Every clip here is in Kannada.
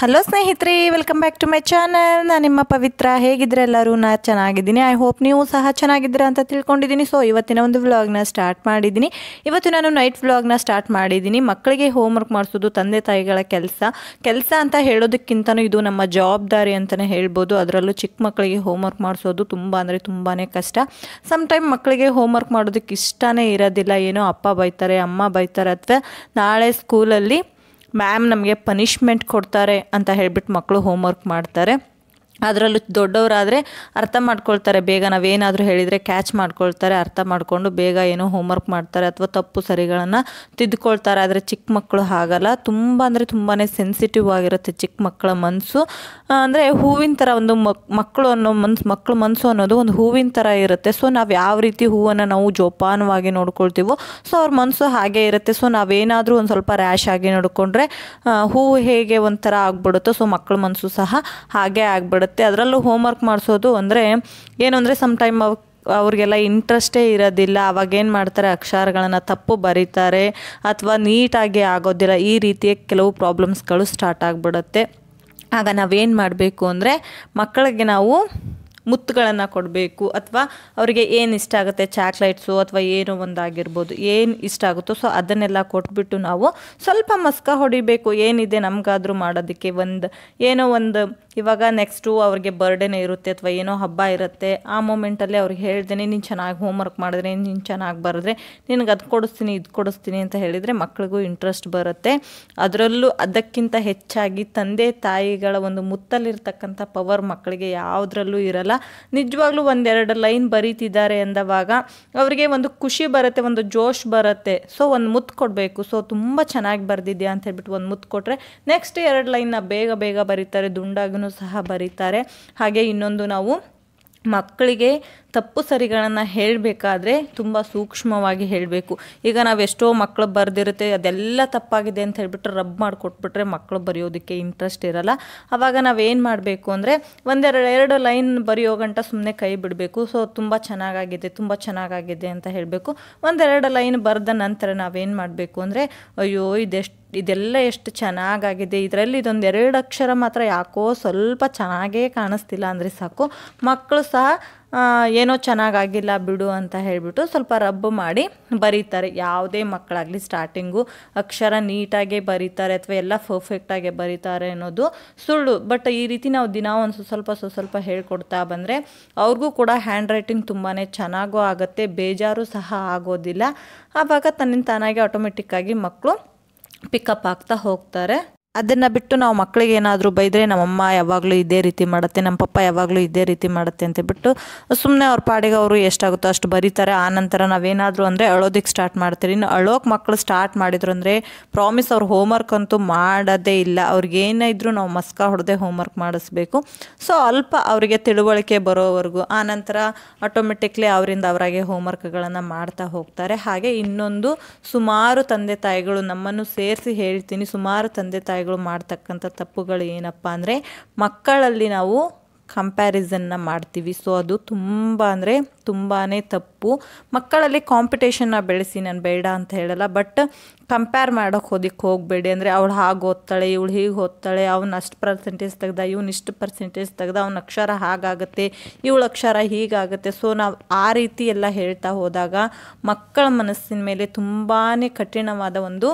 ಹಲೋ ಸ್ನೇಹಿತರೆ welcome back to my channel ನಾನು ನಿಮ್ಮ ಪವಿತ್ರ ಹೇಗಿದ್ರೆ ಎಲ್ಲರೂ ನಾನು ಚೆನ್ನಾಗಿದ್ದೀನಿ ಐ ಹೋಪ್ ನೀವು ಸಹ ಚೆನ್ನಾಗಿದ್ದೀರ ಅಂತ ತಿಳ್ಕೊಂಡಿದ್ದೀನಿ ಸೊ ಇವತ್ತಿನ ಒಂದು ವ್ಲಾಗ್ನ ಸ್ಟಾರ್ಟ್ ಮಾಡಿದ್ದೀನಿ ಇವತ್ತು ನಾನು ನೈಟ್ ವ್ಲಾಗ್ನ ಸ್ಟಾರ್ಟ್ ಮಾಡಿದ್ದೀನಿ ಮಕ್ಕಳಿಗೆ ಹೋಮ್ ವರ್ಕ್ ಮಾಡಿಸೋದು ತಂದೆ ತಾಯಿಗಳ ಕೆಲಸ ಕೆಲಸ ಅಂತ ಹೇಳೋದಕ್ಕಿಂತನೂ ಇದು ನಮ್ಮ ಜವಾಬ್ದಾರಿ ಅಂತಲೇ ಹೇಳ್ಬೋದು ಅದರಲ್ಲೂ ಚಿಕ್ಕ ಮಕ್ಕಳಿಗೆ ಹೋಮ್ವರ್ಕ್ ಮಾಡಿಸೋದು ತುಂಬ ಅಂದರೆ ತುಂಬಾ ಕಷ್ಟ ಸಮ್ ಟೈಮ್ ಮಕ್ಕಳಿಗೆ ಹೋಮ್ವರ್ಕ್ ಮಾಡೋದಕ್ಕೆ ಇಷ್ಟನೇ ಇರೋದಿಲ್ಲ ಏನೋ ಅಪ್ಪ ಬೈತಾರೆ ಅಮ್ಮ ಬೈತಾರೆ ಅಥವಾ ನಾಳೆ ಸ್ಕೂಲಲ್ಲಿ ಮ್ಯಾಮ್ ನಮಗೆ ಪನಿಷ್ಮೆಂಟ್ ಕೊಡ್ತಾರೆ ಅಂತ ಹೇಳಿಬಿಟ್ಟು ಮಕ್ಕಳು ಹೋಮ್ವರ್ಕ್ ಮಾಡ್ತಾರೆ ಅದರಲ್ಲೂ ದೊಡ್ಡವರಾದರೆ ಅರ್ಥ ಮಾಡ್ಕೊಳ್ತಾರೆ ಬೇಗ ನಾವೇನಾದರೂ ಹೇಳಿದರೆ ಕ್ಯಾಚ್ ಮಾಡ್ಕೊಳ್ತಾರೆ ಅರ್ಥ ಮಾಡಿಕೊಂಡು ಬೇಗ ಏನೋ ಹೋಮ್ವರ್ಕ್ ಮಾಡ್ತಾರೆ ಅಥವಾ ತಪ್ಪು ಸರಿಗಳನ್ನು ತಿದ್ದುಕೊಳ್ತಾರೆ ಆದರೆ ಚಿಕ್ಕ ಮಕ್ಕಳು ಹಾಗಲ್ಲ ತುಂಬ ಅಂದರೆ ತುಂಬಾ ಸೆನ್ಸಿಟಿವ್ ಆಗಿರುತ್ತೆ ಚಿಕ್ಕ ಮಕ್ಕಳ ಮನಸ್ಸು ಅಂದರೆ ಹೂವಿನ ಥರ ಒಂದು ಮಕ್ಕಳು ಅನ್ನೋ ಮನ್ಸು ಮಕ್ಕಳ ಮನಸ್ಸು ಅನ್ನೋದು ಒಂದು ಹೂವಿನ ಥರ ಇರುತ್ತೆ ಸೊ ನಾವು ಯಾವ ರೀತಿ ಹೂವನ್ನು ನಾವು ಜೋಪಾನವಾಗಿ ನೋಡ್ಕೊಳ್ತೀವೋ ಸೊ ಅವ್ರ ಮನಸ್ಸು ಹಾಗೆ ಇರುತ್ತೆ ಸೊ ನಾವೇನಾದರೂ ಒಂದು ಸ್ವಲ್ಪ ರ್ಯಾಶ್ ಆಗಿ ನೋಡಿಕೊಂಡ್ರೆ ಹೂವು ಹೇಗೆ ಒಂಥರ ಆಗ್ಬಿಡುತ್ತೋ ಸೊ ಮಕ್ಕಳ ಮನಸ್ಸು ಸಹ ಹಾಗೆ ಆಗ್ಬಿಡುತ್ತೆ ಬರುತ್ತೆ ಅದರಲ್ಲೂ ಹೋಮ್ವರ್ಕ್ ಮಾಡಿಸೋದು ಅಂದರೆ ಏನು ಅಂದರೆ ಸಮ್ ಟೈಮ್ ಅವ ಅವ್ರಿಗೆಲ್ಲ ಇಂಟ್ರೆಸ್ಟೇ ಇರೋದಿಲ್ಲ ಅವಾಗೇನು ಮಾಡ್ತಾರೆ ಅಕ್ಷರಗಳನ್ನು ತಪ್ಪು ಬರೀತಾರೆ ಅಥವಾ ನೀಟಾಗಿ ಆಗೋದಿಲ್ಲ ಈ ರೀತಿಯ ಕೆಲವು ಪ್ರಾಬ್ಲಮ್ಸ್ಗಳು ಸ್ಟಾರ್ಟ್ ಆಗಿಬಿಡುತ್ತೆ ಆಗ ನಾವೇನು ಮಾಡಬೇಕು ಅಂದರೆ ಮಕ್ಕಳಿಗೆ ನಾವು ಮುತ್ತುಗಳನ್ನು ಕೊಡಬೇಕು ಅಥವಾ ಅವರಿಗೆ ಏನು ಇಷ್ಟ ಆಗುತ್ತೆ ಚಾಕ್ಲೇಟ್ಸು ಅಥವಾ ಏನೋ ಒಂದಾಗಿರ್ಬೋದು ಏನು ಇಷ್ಟ ಆಗುತ್ತೋ ಸೊ ಅದನ್ನೆಲ್ಲ ಕೊಟ್ಬಿಟ್ಟು ನಾವು ಸ್ವಲ್ಪ ಮಸ್ಕ ಹೊಡಿಬೇಕು ಏನಿದೆ ನಮಗಾದರೂ ಮಾಡೋದಕ್ಕೆ ಒಂದು ಏನೋ ಒಂದು ಇವಾಗ ನೆಕ್ಸ್ಟು ಅವ್ರಿಗೆ ಬರ್ಡೇನೇ ಇರುತ್ತೆ ಅಥವಾ ಏನೋ ಹಬ್ಬ ಇರುತ್ತೆ ಆ ಮೂಮೆಂಟಲ್ಲಿ ಅವ್ರಿಗೆ ಹೇಳ್ದೇನೆ ನೀನು ಚೆನ್ನಾಗಿ ಹೋಮ್ವರ್ಕ್ ಮಾಡಿದ್ರೆ ನೀನು ಚೆನ್ನಾಗಿ ಬರೆದ್ರೆ ನಿನಗೆ ಅದು ಕೊಡಿಸ್ತೀನಿ ಇದು ಕೊಡಿಸ್ತೀನಿ ಅಂತ ಹೇಳಿದರೆ ಮಕ್ಕಳಿಗೂ ಇಂಟ್ರೆಸ್ಟ್ ಬರುತ್ತೆ ಅದರಲ್ಲೂ ಅದಕ್ಕಿಂತ ಹೆಚ್ಚಾಗಿ ತಂದೆ ತಾಯಿಗಳ ಒಂದು ಮುತ್ತಲ್ಲಿರ್ತಕ್ಕಂಥ ಪವರ್ ಮಕ್ಕಳಿಗೆ ಯಾವುದ್ರಲ್ಲೂ ಇರಲ್ಲ ನಿಜವಾಗ್ಲೂ ಒಂದೆರಡು ಲೈನ್ ಬರೀತಿದ್ದಾರೆ ಎಂದವಾಗ ಅವರಿಗೆ ಒಂದು ಖುಷಿ ಬರುತ್ತೆ ಒಂದು ಜೋಶ್ ಬರುತ್ತೆ ಸೊ ಒಂದು ಮುತ್ತು ಕೊಡಬೇಕು ಸೊ ತುಂಬ ಚೆನ್ನಾಗಿ ಬರೆದಿದ್ಯಾ ಅಂತ ಹೇಳ್ಬಿಟ್ಟು ಒಂದು ಮುತ್ತು ಕೊಟ್ಟರೆ ನೆಕ್ಸ್ಟ್ ಎರಡು ಲೈನ್ನ ಬೇಗ ಬೇಗ ಬರೀತಾರೆ ದುಂಡಾಗ ಸಹ ಬರೀತಾರೆ ಹಾಗೆ ಇನ್ನೊಂದು ನಾವು ಮಕ್ಕಳಿಗೆ ತಪ್ಪು ಸರಿಗಳನ್ನು ಹೇಳಬೇಕಾದ್ರೆ ತುಂಬ ಸೂಕ್ಷ್ಮವಾಗಿ ಹೇಳಬೇಕು ಈಗ ನಾವು ಎಷ್ಟೋ ಮಕ್ಕಳು ಬರೆದಿರುತ್ತೆ ಅದೆಲ್ಲ ತಪ್ಪಾಗಿದೆ ಅಂತ ಹೇಳಿಬಿಟ್ಟು ರಬ್ ಮಾಡಿಕೊಟ್ಬಿಟ್ರೆ ಮಕ್ಕಳು ಬರೆಯೋದಕ್ಕೆ ಇಂಟ್ರೆಸ್ಟ್ ಇರಲ್ಲ ಆವಾಗ ನಾವೇನು ಮಾಡಬೇಕು ಅಂದರೆ ಒಂದೆರಡು ಎರಡು ಲೈನ್ ಬರೆಯೋ ಗಂಟ ಸುಮ್ಮನೆ ಕೈ ಬಿಡಬೇಕು ಸೊ ತುಂಬ ಚೆನ್ನಾಗಾಗಿದೆ ತುಂಬ ಚೆನ್ನಾಗಾಗಿದೆ ಅಂತ ಹೇಳಬೇಕು ಒಂದೆರಡು ಲೈನ್ ಬರೆದ ನಂತರ ನಾವೇನು ಮಾಡಬೇಕು ಅಂದರೆ ಅಯ್ಯೋ ಇದೆಷ್ಟು ಇದೆಲ್ಲ ಎಷ್ಟು ಚೆನ್ನಾಗಾಗಿದೆ ಇದರಲ್ಲಿ ಇದೊಂದು ಎರಡು ಅಕ್ಷರ ಮಾತ್ರ ಯಾಕೋ ಸ್ವಲ್ಪ ಚೆನ್ನಾಗೇ ಕಾಣಿಸ್ತಿಲ್ಲ ಅಂದರೆ ಸಾಕು ಮಕ್ಕಳು ಸಹ ಏನೋ ಚೆನ್ನಾಗಾಗಿಲ್ಲ ಬಿಡು ಅಂತ ಹೇಳಿಬಿಟ್ಟು ಸ್ವಲ್ಪ ರಬ್ ಮಾಡಿ ಬರೀತಾರೆ ಯಾವುದೇ ಮಕ್ಕಳಾಗಲಿ ಸ್ಟಾರ್ಟಿಂಗು ಅಕ್ಷರ ನೀಟಾಗೆ ಬರೀತಾರೆ ಅಥವಾ ಎಲ್ಲ ಪರ್ಫೆಕ್ಟಾಗೆ ಬರೀತಾರೆ ಅನ್ನೋದು ಸುಳ್ಳು ಬಟ್ ಈ ರೀತಿ ನಾವು ದಿನ ಒಂದು ಸ್ವಲ್ಪ ಸ್ವಲ್ಪ ಹೇಳ್ಕೊಡ್ತಾ ಬಂದರೆ ಅವ್ರಿಗೂ ಕೂಡ ಹ್ಯಾಂಡ್ ರೈಟಿಂಗ್ ತುಂಬಾ ಚೆನ್ನಾಗೂ ಆಗುತ್ತೆ ಬೇಜಾರು ಸಹ ಆಗೋದಿಲ್ಲ ಆವಾಗ ತನ್ನಿಂದ ತಾನಾಗೆ ಆಟೋಮೆಟಿಕ್ಕಾಗಿ ಮಕ್ಕಳು ಪಿಕಪ್ ಆಗ್ತಾ ಹೋಗ್ತಾರೆ ಅದನ್ನು ಬಿಟ್ಟು ನಾವು ಮಕ್ಕಳಿಗೆ ಏನಾದರೂ ಬೈದರೆ ನಮ್ಮಮ್ಮ ಯಾವಾಗಲೂ ಇದೇ ರೀತಿ ಮಾಡುತ್ತೆ ನಮ್ಮ ಪಪ್ಪ ಯಾವಾಗಲೂ ಇದೇ ರೀತಿ ಮಾಡುತ್ತೆ ಅಂತ ಬಿಟ್ಟು ಸುಮ್ಮನೆ ಅವ್ರ ಪಾಡಿಗೆ ಅವರು ಎಷ್ಟಾಗುತ್ತೋ ಅಷ್ಟು ಬರೀತಾರೆ ಆನಂತರ ನಾವೇನಾದರೂ ಅಂದರೆ ಅಳೋದಕ್ಕೆ ಸ್ಟಾರ್ಟ್ ಮಾಡ್ತೀರಿ ಇನ್ನು ಅಳೋಕೆ ಮಕ್ಕಳು ಸ್ಟಾರ್ಟ್ ಮಾಡಿದ್ರು ಅಂದರೆ ಪ್ರಾಮಿಸ್ ಅವ್ರ ಹೋಮ್ವರ್ಕ್ ಅಂತೂ ಮಾಡೋದೇ ಇಲ್ಲ ಅವ್ರಿಗೇನೇ ಇದ್ದರೂ ನಾವು ಮಸ್ಕ ಹೊಡೆದೇ ಹೋಮ್ವರ್ಕ್ ಮಾಡಿಸ್ಬೇಕು ಸೊ ಅಲ್ಪ ಅವರಿಗೆ ತಿಳುವಳಿಕೆ ಬರೋವರೆಗೂ ಆ ನಂತರ ಆಟೋಮೆಟಿಕ್ಲಿ ಅವರಿಂದ ಅವರಾಗೆ ಹೋಮ್ವರ್ಕ್ಗಳನ್ನು ಮಾಡ್ತಾ ಹೋಗ್ತಾರೆ ಹಾಗೆ ಇನ್ನೊಂದು ಸುಮಾರು ತಂದೆ ತಾಯಿಗಳು ನಮ್ಮನ್ನು ಸೇರಿಸಿ ಹೇಳ್ತೀನಿ ಸುಮಾರು ತಂದೆ ತಾಯಿಗಳು ತಂದೆಗಳು ಮಾಡ್ತಕ್ಕಂಥ ತಪ್ಪುಗಳು ಏನಪ್ಪ ಅಂದರೆ ಮಕ್ಕಳಲ್ಲಿ ನಾವು ಕಂಪ್ಯಾರಿಸನ್ನ ಮಾಡ್ತೀವಿ ಸೊ ಅದು ತುಂಬ ಅಂದರೆ ತುಂಬಾ ತಪ್ಪು ಮಕ್ಕಳಲ್ಲಿ ಕಾಂಪಿಟೇಷನ್ನ ಬೆಳೆಸಿ ನಾನು ಬೇಡ ಅಂತ ಹೇಳಲ್ಲ ಬಟ್ ಕಂಪೇರ್ ಮಾಡೋಕ್ಕೆ ಓದಿಕ್ಕೆ ಹೋಗಬೇಡಿ ಅಂದರೆ ಅವಳು ಹಾಗೆ ಓದ್ತಾಳೆ ಇವಳು ಹೀಗೆ ಓದ್ತಾಳೆ ಅವ್ನು ಅಷ್ಟು ಪರ್ಸೆಂಟೇಜ್ ತೆಗ್ದ ಇವನು ಇಷ್ಟು ಪರ್ಸೆಂಟೇಜ್ ತೆಗ್ದ ಅವ್ನ ಅಕ್ಷರ ಹಾಗಾಗುತ್ತೆ ಇವಳ ಅಕ್ಷರ ಹೀಗಾಗುತ್ತೆ ಸೊ ನಾವು ಆ ರೀತಿ ಎಲ್ಲ ಹೇಳ್ತಾ ಹೋದಾಗ ಮಕ್ಕಳ ಮನಸ್ಸಿನ ಮೇಲೆ ತುಂಬಾ ಕಠಿಣವಾದ ಒಂದು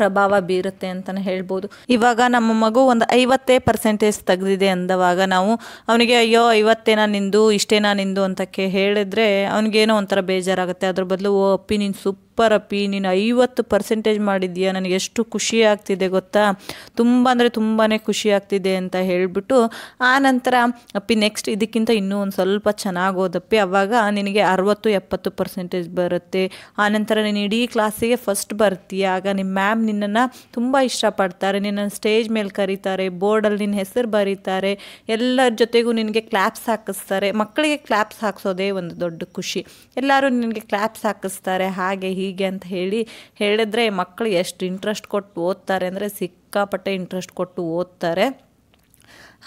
ಪ್ರಭಾವ ಬೀರುತ್ತೆ ಅಂತಲೇ ಹೇಳ್ಬೋದು ಇವಾಗ ನಮ್ಮ ಮಗು ಒಂದು ಐವತ್ತೇ ಪರ್ಸೆಂಟೇಜ್ ತೆಗೆದಿದೆ ಅಂದವಾಗ ನಾವು ಅವನಿಗೆ ಅಯ್ಯೋ ಐವತ್ತೇನ ನಿಂದು ಇಷ್ಟೇನಾ ನಿಂದು ಅಂತಕ್ಕೆ ಹೇಳಿದ್ರೆ ಅವನಿಗೇನೋ ಒಂಥರ ಬೇಜಾರಾಗುತ್ತೆ ಅದ್ರ ಬದಲು ಓ ಅಪ್ಪಿ ನೀನು ಸೂಪರ್ ಅಪ್ಪಿ ನೀನು ಐವತ್ತು ಪರ್ಸೆಂಟೇಜ್ ಮಾಡಿದ್ಯಾ ನನಗೆ ಎಷ್ಟು ಖುಷಿ ಆಗ್ತಿದೆ ಗೊತ್ತಾ ತುಂಬ ಅಂದರೆ ತುಂಬಾ ಖುಷಿ ಆಗ್ತಿದೆ ಅಂತ ಹೇಳಿಬಿಟ್ಟು ಆ ನಂತರ ಅಪ್ಪಿ ನೆಕ್ಸ್ಟ್ ಇದಕ್ಕಿಂತ ಇನ್ನೂ ಒಂದು ಸ್ವಲ್ಪ ಚೆನ್ನಾಗಿ ಓದಪ್ಪಿ ಅವಾಗ ನಿನಗೆ ಅರವತ್ತು ಎಪ್ಪತ್ತು ಪರ್ಸೆಂಟೇಜ್ ಬರುತ್ತೆ ಆನಂತರ ನೀನು ಇಡೀ ಕ್ಲಾಸಿಗೆ ಫಸ್ಟ್ ಬರ್ತೀಯ ಆಗ ನಿಮ್ಮ ಮ್ಯಾಮ್ ನಿನ್ನನ್ನು ತುಂಬ ಇಷ್ಟಪಡ್ತಾರೆ ನಿನ್ನನ್ನು ಸ್ಟೇಜ್ ಮೇಲೆ ಕರೀತಾರೆ ಬೋರ್ಡಲ್ಲಿ ನಿನ್ನ ಹೆಸರು ಬರೀತಾರೆ ಎಲ್ಲರ ಜೊತೆಗೂ ನಿನಗೆ ಕ್ಲಾಪ್ಸ್ ಹಾಕಿಸ್ತಾರೆ ಮಕ್ಕಳಿಗೆ ಕ್ಲ್ಯಾಪ್ಸ್ ಹಾಕಿಸೋದೇ ಒಂದು ದೊಡ್ಡ ಖುಷಿ ಎಲ್ಲರೂ ನಿನಗೆ ಕ್ಲಾಪ್ಸ್ ಹಾಕಿಸ್ತಾರೆ ಹಾಗೆ ಹೀಗೆ ಅಂತ ಹೇಳಿ ಹೇಳಿದ್ರೆ ಮಕ್ಕಳು ಎಷ್ಟು ಇಂಟ್ರೆಸ್ಟ್ ಕೊಟ್ಟು ಓದ್ತಾರೆ ಅಂದರೆ ಸಿಕ್ಕಾಪಟ್ಟೆ ಇಂಟ್ರೆಸ್ಟ್ ಕೊಟ್ಟು ಓದ್ತಾರೆ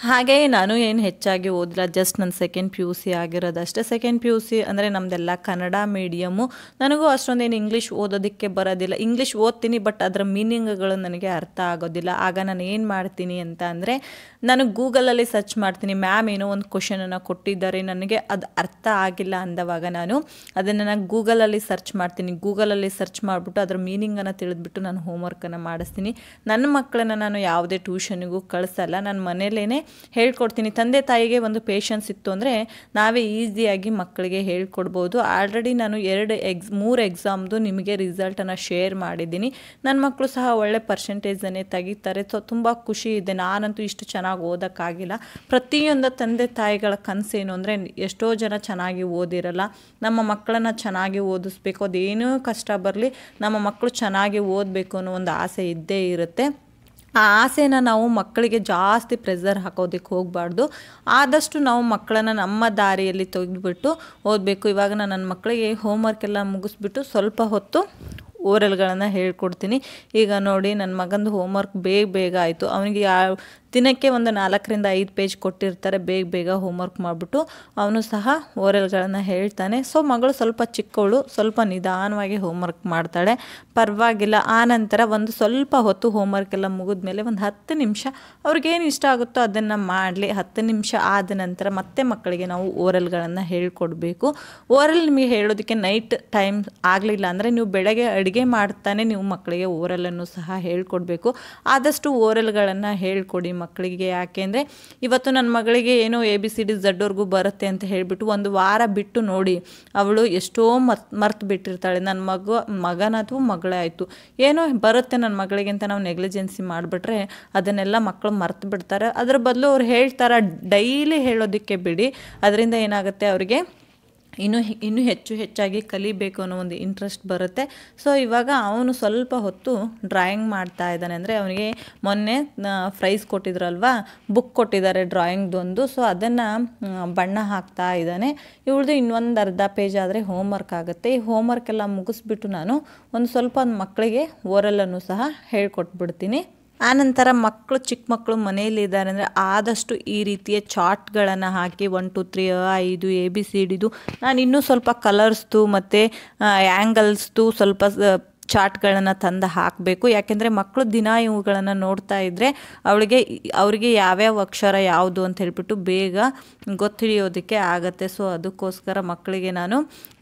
ಹಾಗೆ ನಾನು ಏನು ಹೆಚ್ಚಾಗಿ ಓದಿಲ್ಲ ಜಸ್ಟ್ ನನ್ನ ಸೆಕೆಂಡ್ ಪಿ ಯು ಸಿ ಆಗಿರೋದಷ್ಟೇ ಸೆಕೆಂಡ್ ಪಿ ಯು ಸಿ ಅಂದರೆ ನಮ್ಮದೆಲ್ಲ ಕನ್ನಡ ಮೀಡಿಯಮ್ಮು ನನಗೂ ಅಷ್ಟೊಂದೇನು ಇಂಗ್ಲೀಷ್ ಓದೋದಕ್ಕೆ ಬರೋದಿಲ್ಲ ಇಂಗ್ಲೀಷ್ ಓದ್ತೀನಿ ಬಟ್ ಅದರ ಮೀನಿಂಗ್ಗಳು ನನಗೆ ಅರ್ಥ ಆಗೋದಿಲ್ಲ ಆಗ ನಾನು ಏನು ಮಾಡ್ತೀನಿ ಅಂತ ಅಂದರೆ ನಾನು ಗೂಗಲಲ್ಲಿ ಸರ್ಚ್ ಮಾಡ್ತೀನಿ ಮ್ಯಾಮ್ ಏನೋ ಒಂದು ಕ್ವಶನನ್ನು ಕೊಟ್ಟಿದ್ದಾರೆ ನನಗೆ ಅದು ಅರ್ಥ ಆಗಿಲ್ಲ ಅಂದವಾಗ ನಾನು ಅದನ್ನು ನಾನು ಗೂಗಲಲ್ಲಿ ಸರ್ಚ್ ಮಾಡ್ತೀನಿ ಗೂಗಲಲ್ಲಿ ಸರ್ಚ್ ಮಾಡಿಬಿಟ್ಟು ಅದರ ಮೀನಿಂಗನ್ನು ತಿಳಿದ್ಬಿಟ್ಟು ನಾನು ಹೋಮ್ವರ್ಕನ್ನು ಮಾಡಿಸ್ತೀನಿ ನನ್ನ ಮಕ್ಕಳನ್ನು ನಾನು ಯಾವುದೇ ಟ್ಯೂಷನಿಗೂ ಕಳಿಸಲ್ಲ ನಾನು ಮನೇಲೇ ಹೇಳ್ಕೊಡ್ತೀನಿ ತಂದೆ ತಾಯಿಗೆ ಒಂದು ಪೇಷನ್ಸ್ ಇತ್ತು ಅಂದರೆ ನಾವೇ ಈಸಿಯಾಗಿ ಮಕ್ಕಳಿಗೆ ಹೇಳ್ಕೊಡ್ಬೋದು ಆಲ್ರೆಡಿ ನಾನು ಎರಡು ಎಕ್ಸ್ ಮೂರು ಎಕ್ಸಾಮ್ದು ನಿಮಗೆ ರಿಸಲ್ಟನ್ನು ಶೇರ್ ಮಾಡಿದ್ದೀನಿ ನನ್ನ ಮಕ್ಕಳು ಸಹ ಒಳ್ಳೆ ಪರ್ಸೆಂಟೇಜನ್ನೇ ತೆಗಿತಾರೆ ಸೊ ತುಂಬ ಖುಷಿ ಇದೆ ನಾನಂತೂ ಇಷ್ಟು ಚೆನ್ನಾಗಿ ಓದೋಕ್ಕಾಗಿಲ್ಲ ಪ್ರತಿಯೊಂದು ತಂದೆ ತಾಯಿಗಳ ಕನಸೇನು ಅಂದರೆ ಎಷ್ಟೋ ಜನ ಚೆನ್ನಾಗಿ ಓದಿರಲ್ಲ ನಮ್ಮ ಮಕ್ಕಳನ್ನು ಚೆನ್ನಾಗಿ ಓದಿಸ್ಬೇಕು ಅದೇನೂ ಕಷ್ಟ ಬರಲಿ ನಮ್ಮ ಮಕ್ಕಳು ಚೆನ್ನಾಗಿ ಓದಬೇಕು ಅನ್ನೋ ಒಂದು ಆಸೆ ಇದ್ದೇ ಇರುತ್ತೆ ಆ ಆಸೆನ ನಾವು ಮಕ್ಕಳಿಗೆ ಜಾಸ್ತಿ ಪ್ರೆಸರ್ ಹಾಕೋದಕ್ಕೆ ಹೋಗಬಾರ್ದು ಆದಷ್ಟು ನಾವು ಮಕ್ಕಳನ್ನು ನಮ್ಮ ದಾರಿಯಲ್ಲಿ ತೆಗೆದುಬಿಟ್ಟು ಓದಬೇಕು ಇವಾಗ ನಾನು ನನ್ನ ಮಕ್ಕಳಿಗೆ ಹೋಮ್ವರ್ಕ್ ಎಲ್ಲ ಮುಗಿಸ್ಬಿಟ್ಟು ಸ್ವಲ್ಪ ಹೊತ್ತು ಓರಲ್ಗಳನ್ನು ಹೇಳ್ಕೊಡ್ತೀನಿ ಈಗ ನೋಡಿ ನನ್ನ ಮಗಂದು ಹೋಮ್ವರ್ಕ್ ಬೇಗ ಬೇಗ ಆಯಿತು ಅವನಿಗೆ ಯಾವ ದಿನಕ್ಕೆ ಒಂದು ನಾಲ್ಕರಿಂದ ಐದು ಪೇಜ್ ಕೊಟ್ಟಿರ್ತಾರೆ ಬೇಗ ಬೇಗ ಹೋಮ್ವರ್ಕ್ ಮಾಡಿಬಿಟ್ಟು ಅವನು ಸಹ ಓರಲ್ಗಳನ್ನು ಹೇಳ್ತಾನೆ ಸೊ ಮಗಳು ಸ್ವಲ್ಪ ಚಿಕ್ಕವಳು ಸ್ವಲ್ಪ ನಿಧಾನವಾಗಿ ಹೋಮ್ವರ್ಕ್ ಮಾಡ್ತಾಳೆ ಪರವಾಗಿಲ್ಲ ಆ ನಂತರ ಒಂದು ಸ್ವಲ್ಪ ಹೊತ್ತು ಹೋಮ್ವರ್ಕ್ ಎಲ್ಲ ಮುಗಿದ ಮೇಲೆ ಒಂದು ಹತ್ತು ನಿಮಿಷ ಅವ್ರಿಗೇನು ಇಷ್ಟ ಆಗುತ್ತೋ ಅದನ್ನು ಮಾಡಲಿ ಹತ್ತು ನಿಮಿಷ ಆದ ನಂತರ ಮತ್ತೆ ಮಕ್ಕಳಿಗೆ ನಾವು ಓರಲ್ಗಳನ್ನು ಹೇಳ್ಕೊಡ್ಬೇಕು ಓರಲ್ ನಿಮಗೆ ಹೇಳೋದಕ್ಕೆ ನೈಟ್ ಟೈಮ್ ಆಗಲಿಲ್ಲ ಅಂದರೆ ನೀವು ಬೆಳಗ್ಗೆ ಅಡಿ ಅಡುಗೆ ಮಾಡ್ತಾನೆ ನೀವು ಮಕ್ಕಳಿಗೆ ಓರಲನ್ನು ಸಹ ಹೇಳ್ಕೊಡ್ಬೇಕು ಆದಷ್ಟು ಓರಲ್ಗಳನ್ನು ಹೇಳ್ಕೊಡಿ ಮಕ್ಕಳಿಗೆ ಯಾಕೆಂದರೆ ಇವತ್ತು ನನ್ನ ಮಗಳಿಗೆ ಏನೋ ಎ ಬಿ ಸಿ ಡಿ ಝಡ್ವರೆಗೂ ಬರುತ್ತೆ ಅಂತ ಹೇಳಿಬಿಟ್ಟು ಒಂದು ವಾರ ಬಿಟ್ಟು ನೋಡಿ ಅವಳು ಎಷ್ಟೋ ಮತ್ ಮರ್ತು ಬಿಟ್ಟಿರ್ತಾಳೆ ನನ್ನ ಮಗ ಮಗನ ಅಥವಾ ಮಗಳೇ ಆಯಿತು ಏನೋ ಬರುತ್ತೆ ನನ್ನ ಮಗಳಿಗೆ ಅಂತ ನಾವು ನೆಗ್ಲಿಜೆನ್ಸಿ ಮಾಡಿಬಿಟ್ರೆ ಅದನ್ನೆಲ್ಲ ಮಕ್ಕಳು ಮರ್ತು ಬಿಡ್ತಾರೆ ಅದರ ಬದಲು ಅವ್ರು ಹೇಳ್ತಾರೆ ಡೈಲಿ ಹೇಳೋದಕ್ಕೆ ಬಿಡಿ ಅದರಿಂದ ಏನಾಗುತ್ತೆ ಅವರಿಗೆ ಇನ್ನೂ ಇನ್ನೂ ಹೆಚ್ಚು ಹೆಚ್ಚಾಗಿ ಕಲಿಬೇಕು ಅನ್ನೋ ಒಂದು ಇಂಟ್ರೆಸ್ಟ್ ಬರುತ್ತೆ ಸೊ ಇವಾಗ ಅವನು ಸ್ವಲ್ಪ ಹೊತ್ತು ಡ್ರಾಯಿಂಗ್ ಮಾಡ್ತಾ ಇದ್ದಾನೆ ಅಂದರೆ ಅವನಿಗೆ ಮೊನ್ನೆ ಪ್ರೈಸ್ ಕೊಟ್ಟಿದ್ರಲ್ವ ಬುಕ್ ಕೊಟ್ಟಿದ್ದಾರೆ ಡ್ರಾಯಿಂಗ್ದೊಂದು ಸೊ ಅದನ್ನು ಬಣ್ಣ ಹಾಕ್ತಾ ಇದ್ದಾನೆ ಇವಳದು ಇನ್ನೊಂದು ಅರ್ಧ ಪೇಜ್ ಆದರೆ ಹೋಮ್ ವರ್ಕ್ ಆಗುತ್ತೆ ಈ ಹೋಮ್ ವರ್ಕ್ ಎಲ್ಲ ಮುಗಿಸ್ಬಿಟ್ಟು ನಾನು ಒಂದು ಸ್ವಲ್ಪ ಮಕ್ಕಳಿಗೆ ಓರಲ್ಲನ್ನು ಸಹ ಹೇಳ್ಕೊಟ್ಬಿಡ್ತೀನಿ ಆನಂತರ ಮಕ್ಕಳು ಚಿಕ್ಕ ಮಕ್ಕಳು ಮನೆಯಲ್ಲಿ ಇದ್ದಾರೆ ಅಂದರೆ ಆದಷ್ಟು ಈ ರೀತಿಯ ಚಾರ್ಟ್ಗಳನ್ನು ಹಾಕಿ ಒನ್ ಟು ತ್ರೀ ಐದು ಎ ಬಿ ಸಿ ಡಿದು ನಾನು ಇನ್ನೂ ಸ್ವಲ್ಪ ಕಲರ್ಸ್ದು ಮತ್ತು ಆ್ಯಂಗಲ್ಸ್ದು ಸ್ವಲ್ಪ ಚಾಟ್ಗಳನ್ನು ತಂದು ಹಾಕಬೇಕು ಯಾಕೆಂದರೆ ಮಕ್ಕಳು ದಿನ ಇವುಗಳನ್ನು ನೋಡ್ತಾ ಇದ್ದರೆ ಅವಳಿಗೆ ಅವರಿಗೆ ಯಾವ್ಯಾವ ಅಕ್ಷರ ಯಾವುದು ಅಂತ ಹೇಳ್ಬಿಟ್ಟು ಬೇಗ ಗೊತ್ತಿಳಿಯೋದಕ್ಕೆ ಆಗತ್ತೆ ಸೊ ಅದಕ್ಕೋಸ್ಕರ ಮಕ್ಕಳಿಗೆ ನಾನು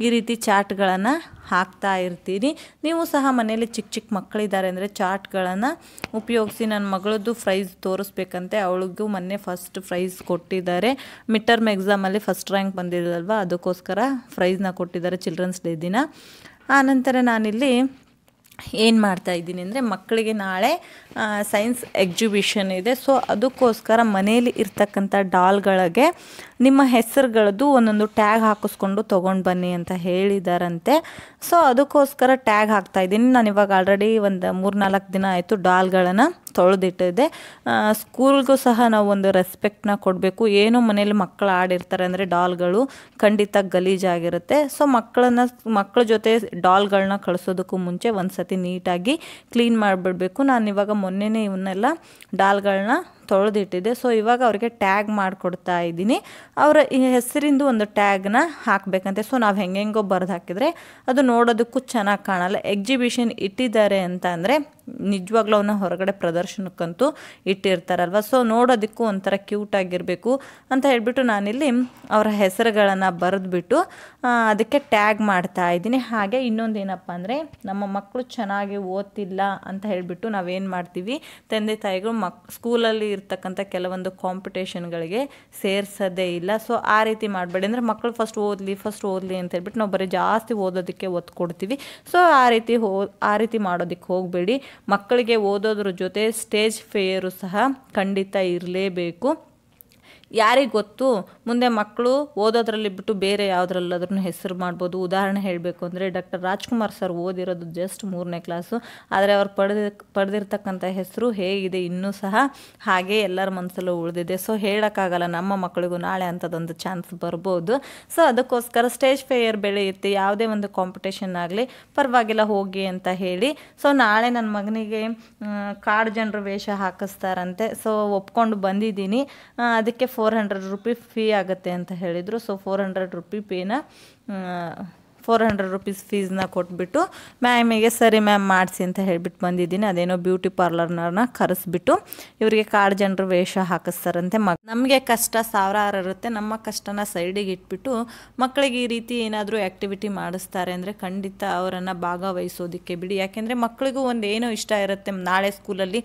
ಈ ರೀತಿ ಚಾಟ್ಗಳನ್ನು ಹಾಕ್ತಾ ಇರ್ತೀನಿ ನೀವು ಸಹ ಮನೆಯಲ್ಲಿ ಚಿಕ್ಕ ಚಿಕ್ಕ ಮಕ್ಕಳಿದ್ದಾರೆ ಅಂದರೆ ಚಾಟ್ಗಳನ್ನು ಉಪಯೋಗಿಸಿ ನನ್ನ ಮಗಳದ್ದು ಪ್ರೈಸ್ ತೋರಿಸ್ಬೇಕಂತೆ ಅವಳಿಗೂ ಮೊನ್ನೆ ಫಸ್ಟ್ ಪ್ರೈಸ್ ಕೊಟ್ಟಿದ್ದಾರೆ ಮಿಡ್ ಟರ್ಮ್ ಎಕ್ಸಾಮಲ್ಲಿ ಫಸ್ಟ್ ರ್ಯಾಂಕ್ ಬಂದಿರೋದಲ್ವ ಅದಕ್ಕೋಸ್ಕರ ಫ್ರೈಸ್ನ ಕೊಟ್ಟಿದ್ದಾರೆ ಚಿಲ್ಡ್ರನ್ಸ್ ಡೇ ದಿನ ಆನಂತರ ನಾನಿಲ್ಲಿ ಏನು ಇದ್ದೀನಿ ಅಂದರೆ ಮಕ್ಕಳಿಗೆ ನಾಳೆ ಸೈನ್ಸ್ ಎಕ್ಸಿಬಿಷನ್ ಇದೆ ಸೊ ಅದಕ್ಕೋಸ್ಕರ ಮನೆಯಲ್ಲಿ ಇರ್ತಕ್ಕಂಥ ಡಾಲ್ಗಳಿಗೆ ನಿಮ್ಮ ಹೆಸರುಗಳದ್ದು ಒಂದೊಂದು ಟ್ಯಾಗ್ ಹಾಕಿಸ್ಕೊಂಡು ತೊಗೊಂಡು ಬನ್ನಿ ಅಂತ ಹೇಳಿದಾರಂತೆ ಸೊ ಅದಕ್ಕೋಸ್ಕರ ಟ್ಯಾಗ್ ಇದ್ದೀನಿ ನಾನು ಇವಾಗ ಆಲ್ರೆಡಿ ಒಂದು ಮೂರು ನಾಲ್ಕು ದಿನ ಆಯಿತು ಡಾಲ್ಗಳನ್ನು ತೊಳೆದಿಟ್ಟಿದೆ ಸ್ಕೂಲ್ಗೂ ಸಹ ನಾವು ಒಂದು ರೆಸ್ಪೆಕ್ಟ್ನ ಕೊಡಬೇಕು ಏನು ಮನೇಲಿ ಮಕ್ಕಳು ಆಡಿರ್ತಾರೆ ಅಂದರೆ ಡಾಲ್ಗಳು ಖಂಡಿತ ಗಲೀಜಾಗಿರುತ್ತೆ ಸೊ ಮಕ್ಕಳನ್ನು ಮಕ್ಕಳ ಜೊತೆ ಡಾಲ್ಗಳನ್ನ ಕಳಿಸೋದಕ್ಕೂ ಮುಂಚೆ ಒಂದು ಸತಿ ನೀಟಾಗಿ ಕ್ಲೀನ್ ಮಾಡಿಬಿಡಬೇಕು ನಾನು ಇವಾಗ ಮೊನ್ನೆನೇ ಇವನ್ನೆಲ್ಲ ಡಾಲ್ಗಳನ್ನ ತೊಳೆದಿಟ್ಟಿದ್ದೆ ಸೊ ಇವಾಗ ಅವ್ರಿಗೆ ಟ್ಯಾಗ್ ಮಾಡಿಕೊಡ್ತಾ ಇದ್ದೀನಿ ಅವರ ಹೆಸರಿಂದು ಒಂದು ಟ್ಯಾಗ್ನ ಹಾಕಬೇಕಂತೆ ಸೊ ನಾವು ಹೆಂಗೆಂಗೋ ಬರೆದು ಹಾಕಿದರೆ ಅದು ನೋಡೋದಕ್ಕೂ ಚೆನ್ನಾಗಿ ಕಾಣಲ್ಲ ಎಕ್ಸಿಬಿಷನ್ ಇಟ್ಟಿದ್ದಾರೆ ಅಂತ ಅಂದರೆ ನಿಜವಾಗ್ಲೂ ಅವನ್ನ ಹೊರಗಡೆ ಪ್ರದರ್ಶನಕ್ಕಂತೂ ಇಟ್ಟಿರ್ತಾರಲ್ವ ಸೊ ನೋಡೋದಕ್ಕೂ ಒಂಥರ ಆಗಿರಬೇಕು ಅಂತ ಹೇಳಿಬಿಟ್ಟು ನಾನಿಲ್ಲಿ ಅವರ ಹೆಸರುಗಳನ್ನು ಬರೆದ್ಬಿಟ್ಟು ಅದಕ್ಕೆ ಟ್ಯಾಗ್ ಮಾಡ್ತಾ ಇದ್ದೀನಿ ಹಾಗೆ ಇನ್ನೊಂದು ಏನಪ್ಪ ಅಂದರೆ ನಮ್ಮ ಮಕ್ಕಳು ಚೆನ್ನಾಗಿ ಓದ್ತಿಲ್ಲ ಅಂತ ಹೇಳಿಬಿಟ್ಟು ನಾವೇನು ಮಾಡ್ತೀವಿ ತಂದೆ ತಾಯಿಗಳು ಮಕ್ ಸ್ಕೂಲಲ್ಲಿ ಇರ್ತಕ್ಕಂಥ ಕೆಲವೊಂದು ಕಾಂಪಿಟೇಷನ್ಗಳಿಗೆ ಸೇರ್ಸೋದೇ ಇಲ್ಲ ಸೊ ಆ ರೀತಿ ಮಾಡಬೇಡಿ ಅಂದರೆ ಮಕ್ಕಳು ಫಸ್ಟ್ ಓದಲಿ ಫಸ್ಟ್ ಓದಲಿ ಅಂತ ಹೇಳ್ಬಿಟ್ಟು ನಾವು ಬರೀ ಜಾಸ್ತಿ ಓದೋದಕ್ಕೆ ಒತ್ತು ಕೊಡ್ತೀವಿ ಸೊ ಆ ರೀತಿ ಹೋ ಆ ರೀತಿ ಮಾಡೋದಕ್ಕೆ ಹೋಗಬೇಡಿ ಮಕ್ಕಳಿಗೆ ಓದೋದ್ರ ಜೊತೆ ಸ್ಟೇಜ್ ಫೇಯರು ಸಹ ಖಂಡಿತ ಇರಲೇಬೇಕು ಯಾರಿಗೆ ಗೊತ್ತು ಮುಂದೆ ಮಕ್ಕಳು ಓದೋದ್ರಲ್ಲಿ ಬಿಟ್ಟು ಬೇರೆ ಯಾವುದ್ರಲ್ಲಾದ್ರೂ ಹೆಸರು ಮಾಡ್ಬೋದು ಉದಾಹರಣೆ ಹೇಳಬೇಕು ಅಂದರೆ ಡಾಕ್ಟರ್ ರಾಜ್ಕುಮಾರ್ ಸರ್ ಓದಿರೋದು ಜಸ್ಟ್ ಮೂರನೇ ಕ್ಲಾಸು ಆದರೆ ಅವ್ರು ಪಡೆದ ಪಡೆದಿರ್ತಕ್ಕಂಥ ಹೆಸರು ಹೇಗಿದೆ ಇನ್ನೂ ಸಹ ಹಾಗೆ ಎಲ್ಲರ ಮನಸ್ಸಲ್ಲೂ ಉಳಿದಿದೆ ಸೊ ಹೇಳೋಕ್ಕಾಗಲ್ಲ ನಮ್ಮ ಮಕ್ಕಳಿಗೂ ನಾಳೆ ಅಂಥದ್ದೊಂದು ಚಾನ್ಸ್ ಬರ್ಬೋದು ಸೊ ಅದಕ್ಕೋಸ್ಕರ ಸ್ಟೇಜ್ ಫೇಯರ್ ಬೆಳೆಯುತ್ತೆ ಯಾವುದೇ ಒಂದು ಕಾಂಪಿಟೇಷನ್ ಆಗಲಿ ಪರವಾಗಿಲ್ಲ ಹೋಗಿ ಅಂತ ಹೇಳಿ ಸೊ ನಾಳೆ ನನ್ನ ಮಗನಿಗೆ ಕಾಡು ಜನರು ವೇಷ ಹಾಕಿಸ್ತಾರಂತೆ ಸೊ ಒಪ್ಕೊಂಡು ಬಂದಿದ್ದೀನಿ ಅದಕ್ಕೆ four four hundred rupee fee ಆಗುತ್ತೆ ಅಂತ ಹೇಳಿದರು ಸೊ ಫೋರ್ ಹಂಡ್ರೆಡ್ ರುಪಿ ಫೀನ ಫೋರ್ ಹಂಡ್ರೆಡ್ ರುಪೀಸ್ ಫೀಸ್ನ ಕೊಟ್ಬಿಟ್ಟು ಮ್ಯಾಮಿಗೆ ಸರಿ ಮ್ಯಾಮ್ ಮಾಡಿಸಿ ಅಂತ ಹೇಳಿಬಿಟ್ಟು ಬಂದಿದ್ದೀನಿ ಅದೇನೋ ಬ್ಯೂಟಿ ಪಾರ್ಲರ್ನ ಕರೆಸ್ಬಿಟ್ಟು ಇವರಿಗೆ ಕಾಡು ಜನರು ವೇಷ ಹಾಕಿಸ್ತಾರಂತೆ ಮಗ ನಮಗೆ ಕಷ್ಟ ಸಾವಿರಾರು ಇರುತ್ತೆ ನಮ್ಮ ಕಷ್ಟನ ಸೈಡಿಗೆ ಇಟ್ಬಿಟ್ಟು ಮಕ್ಕಳಿಗೆ ಈ ರೀತಿ ಏನಾದರೂ ಆ್ಯಕ್ಟಿವಿಟಿ ಮಾಡಿಸ್ತಾರೆ ಅಂದರೆ ಖಂಡಿತ ಅವರನ್ನು ಭಾಗವಹಿಸೋದಕ್ಕೆ ಬಿಡಿ ಯಾಕೆಂದರೆ ಮಕ್ಕಳಿಗೂ ಒಂದು ಏನೋ ಇಷ್ಟ ಇರುತ್ತೆ ನಾಳೆ ಸ್ಕೂಲಲ್ಲಿ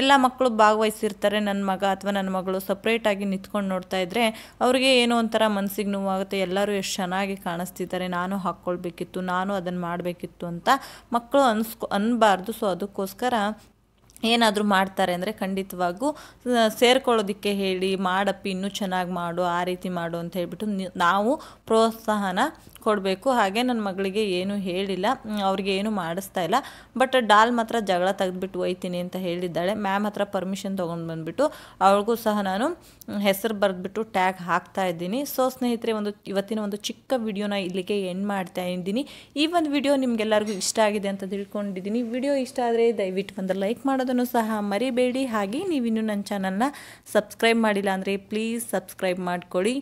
ಎಲ್ಲ ಮಕ್ಕಳು ಭಾಗವಹಿಸಿರ್ತಾರೆ ನನ್ನ ಮಗ ಅಥವಾ ನನ್ನ ಮಗಳು ಸಪ್ರೇಟಾಗಿ ನಿಂತ್ಕೊಂಡು ನೋಡ್ತಾ ಇದ್ದರೆ ಅವರಿಗೆ ಏನೋ ಒಂಥರ ಮನಸ್ಸಿಗೆ ನೋವಾಗುತ್ತೆ ಎಲ್ಲರೂ ಎಷ್ಟು ಚೆನ್ನಾಗಿ ಕಾಣಿಸ್ತಿದ್ದಾರೆ ನಾನು ಹಾಕ್ ಹಾಕ್ಕೊಳ್ಬೇಕಿತ್ತು ನಾನು ಅದನ್ನು ಮಾಡಬೇಕಿತ್ತು ಅಂತ ಮಕ್ಕಳು ಅನ್ಸ್ಕೊ ಅನ್ನಬಾರ್ದು ಸೊ ಅದಕ್ಕೋಸ್ಕರ ಏನಾದರೂ ಮಾಡ್ತಾರೆ ಅಂದರೆ ಖಂಡಿತವಾಗೂ ಸೇರ್ಕೊಳ್ಳೋದಕ್ಕೆ ಹೇಳಿ ಮಾಡಪ್ಪಿ ಇನ್ನೂ ಚೆನ್ನಾಗಿ ಮಾಡು ಆ ರೀತಿ ಮಾಡು ಅಂತ ಹೇಳ್ಬಿಟ್ಟು ನಾವು ಪ್ರೋತ್ಸಾಹನ ಕೊಡಬೇಕು ಹಾಗೆ ನನ್ನ ಮಗಳಿಗೆ ಏನು ಹೇಳಿಲ್ಲ ಅವ್ರಿಗೆ ಏನು ಮಾಡಿಸ್ತಾ ಇಲ್ಲ ಬಟ್ ಡಾಲ್ ಮಾತ್ರ ಜಗಳ ತೆಗೆದುಬಿಟ್ಟು ಒಯ್ತೀನಿ ಅಂತ ಹೇಳಿದ್ದಾಳೆ ಮ್ಯಾಮ್ ಹತ್ರ ಪರ್ಮಿಷನ್ ತೊಗೊಂಡು ಬಂದುಬಿಟ್ಟು ಅವ್ರಿಗೂ ಸಹ ನಾನು ಹೆಸರು ಬರೆದ್ಬಿಟ್ಟು ಟ್ಯಾಗ್ ಹಾಕ್ತಾ ಇದ್ದೀನಿ ಸೊ ಸ್ನೇಹಿತರೆ ಒಂದು ಇವತ್ತಿನ ಒಂದು ಚಿಕ್ಕ ವಿಡಿಯೋನ ಇಲ್ಲಿಗೆ ಎಂಡ್ ಮಾಡ್ತಾ ಇದ್ದೀನಿ ಈ ಒಂದು ವಿಡಿಯೋ ನಿಮಗೆಲ್ಲರಿಗೂ ಇಷ್ಟ ಆಗಿದೆ ಅಂತ ತಿಳ್ಕೊಂಡಿದ್ದೀನಿ ವಿಡಿಯೋ ಇಷ್ಟ ಆದರೆ ದಯವಿಟ್ಟು ಒಂದು ಲೈಕ್ ಮಾಡೋದನ್ನು ಸಹ ಮರಿಬೇಡಿ ಹಾಗೆ ನೀವಿನ್ನೂ ನನ್ನ ಚಾನಲ್ನ ಸಬ್ಸ್ಕ್ರೈಬ್ ಮಾಡಿಲ್ಲ ಅಂದರೆ ಪ್ಲೀಸ್ ಸಬ್ಸ್ಕ್ರೈಬ್ ಮಾಡಿಕೊಳ್ಳಿ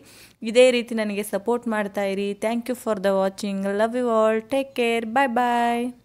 ಇದೇ ರೀತಿ ನನಗೆ ಸಪೋರ್ಟ್ ಮಾಡ್ತಾ ಇರಿ thank you for for the watching love you all take care bye bye